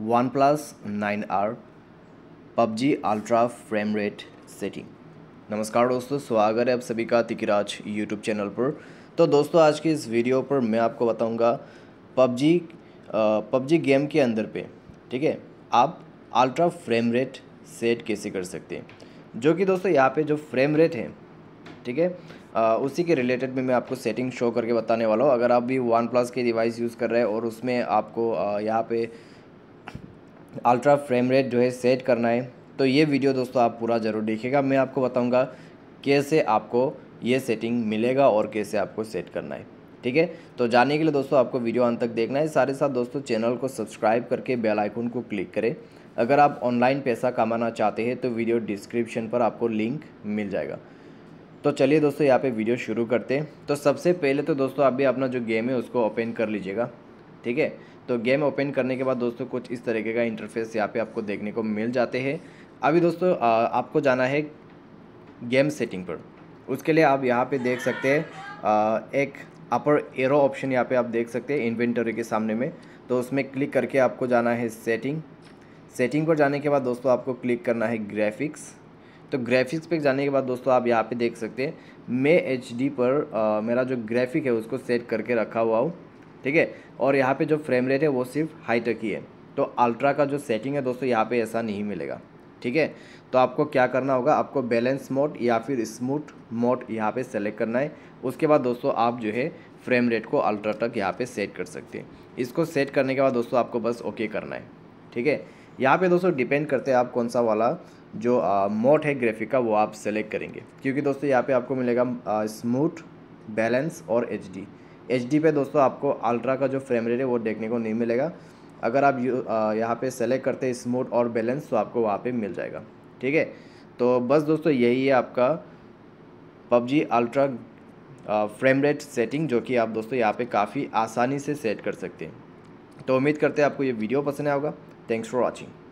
one plus nine R PUBG ultra frame rate setting नमस्कार दोस्तों स्वागत है आप सभी का तिकिराज यूट्यूब चैनल पर तो दोस्तों आज की इस वीडियो पर मैं आपको बताऊंगा पबजी पबजी गेम के अंदर पे ठीक है आप अल्ट्रा फ्रेम रेट सेट कैसे कर सकते हैं जो कि दोस्तों यहाँ पे जो फ्रेम रेट है ठीक है उसी के रिलेटेड भी मैं आपको सेटिंग शो करके बताने वाला हूँ अगर आप भी वन प्लस की डिवाइस यूज़ कर रहे हैं और उसमें आपको यहाँ पे अल्ट्रा फ्रेम रेट जो है सेट करना है तो ये वीडियो दोस्तों आप पूरा ज़रूर देखिएगा मैं आपको बताऊँगा कैसे आपको ये सेटिंग मिलेगा और कैसे आपको सेट करना है ठीक है तो जाने के लिए दोस्तों आपको वीडियो अंत तक देखना है सारे साथ दोस्तों चैनल को सब्सक्राइब करके बेल आइकन को क्लिक करें अगर आप ऑनलाइन पैसा कमाना चाहते हैं तो वीडियो डिस्क्रिप्शन पर आपको लिंक मिल जाएगा तो चलिए दोस्तों यहाँ पे वीडियो शुरू करते हैं तो सबसे पहले तो दोस्तों आप भी अपना जो गेम है उसको ओपन कर लीजिएगा ठीक है तो गेम ओपन करने के बाद दोस्तों कुछ इस तरीके का इंटरफेस यहाँ पे आपको देखने को मिल जाते हैं अभी दोस्तों आपको जाना है गेम सेटिंग पर उसके लिए आप यहाँ पे देख सकते हैं एक अपर एरो ऑप्शन यहाँ पे आप देख सकते हैं इन्वेंटरी के सामने में तो उसमें क्लिक करके आपको जाना है सेटिंग सेटिंग पर जाने के बाद दोस्तों आपको क्लिक करना है ग्राफिक्स तो ग्राफिक्स पे जाने के बाद दोस्तों आप यहाँ पे देख सकते हैं मैं एच पर आ, मेरा जो ग्राफिक है उसको सेट करके रखा हुआ हूँ ठीक है और यहाँ पे जो फ्रेम रेट है वो सिर्फ हाई तक ही है तो अल्ट्रा का जो सेटिंग है दोस्तों यहाँ पे ऐसा नहीं मिलेगा ठीक है तो आपको क्या करना होगा आपको बैलेंस मोड या फिर स्मूथ मोड यहाँ पे सेलेक्ट करना है उसके बाद दोस्तों आप जो है फ्रेम रेट को अल्ट्रा तक यहाँ पे सेट कर सकते हैं इसको सेट करने के बाद दोस्तों आपको बस ओके करना है ठीक है यहाँ पे दोस्तों डिपेंड करते हैं आप कौन सा वाला जो मोड है ग्राफिक का वो आप सेलेक्ट करेंगे क्योंकि दोस्तों यहाँ पर आपको मिलेगा स्मूथ बैलेंस और एच एच पे दोस्तों आपको अल्ट्रा का जो फ्रेम रेट है वो देखने को नहीं मिलेगा अगर आप यहाँ पे सेलेक्ट करते हैं स्मूथ और बैलेंस तो आपको वहाँ पे मिल जाएगा ठीक है तो बस दोस्तों यही है आपका PUBG ultra frame rate setting जो कि आप दोस्तों यहाँ पे काफ़ी आसानी से सेट कर सकते हैं तो उम्मीद करते हैं आपको ये वीडियो पसंद आएगा थैंक्स फॉर वॉचिंग